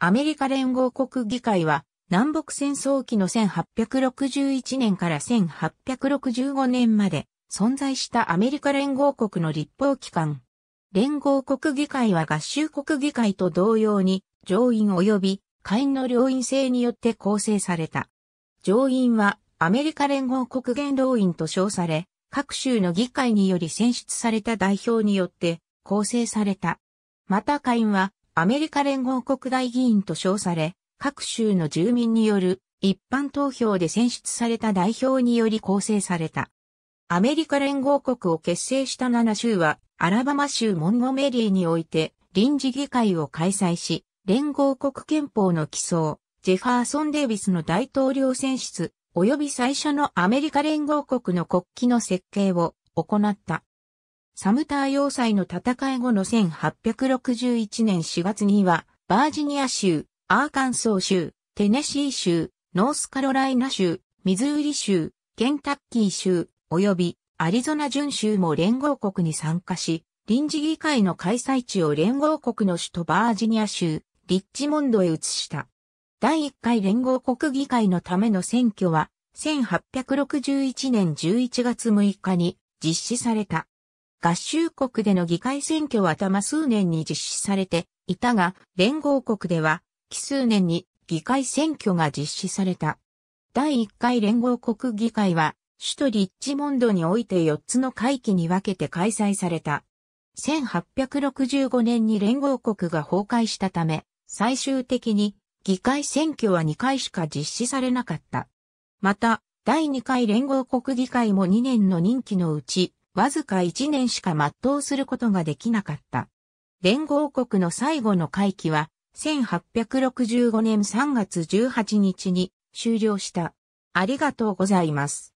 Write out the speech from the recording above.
アメリカ連合国議会は、南北戦争期の1861年から1865年まで存在したアメリカ連合国の立法機関。連合国議会は合衆国議会と同様に上院及び下院の両院制によって構成された。上院はアメリカ連合国元老院と称され、各州の議会により選出された代表によって構成された。また下院はアメリカ連合国大議員と称され、各州の住民による一般投票で選出された代表により構成された。アメリカ連合国を結成した7州は、アラバマ州モンゴメリーにおいて臨時議会を開催し、連合国憲法の起草、ジェファーソン・デイビスの大統領選出、及び最初のアメリカ連合国の国旗の設計を行った。サムター要塞の戦い後の1861年4月には、バージニア州、アーカンソー州、テネシー州、ノースカロライナ州、ミズーリ州、ケンタッキー州、及びアリゾナ準州も連合国に参加し、臨時議会の開催地を連合国の首都バージニア州、リッチモンドへ移した。第1回連合国議会のための選挙は、1861年11月6日に実施された。合衆国での議会選挙は多摩数年に実施されていたが、連合国では、奇数年に議会選挙が実施された。第1回連合国議会は、首都リッチモンドにおいて4つの会期に分けて開催された。1865年に連合国が崩壊したため、最終的に議会選挙は2回しか実施されなかった。また、第2回連合国議会も2年の任期のうち、わずか1年しか全うすることができなかった。連合国の最後の会期は、1865年3月18日に終了した。ありがとうございます。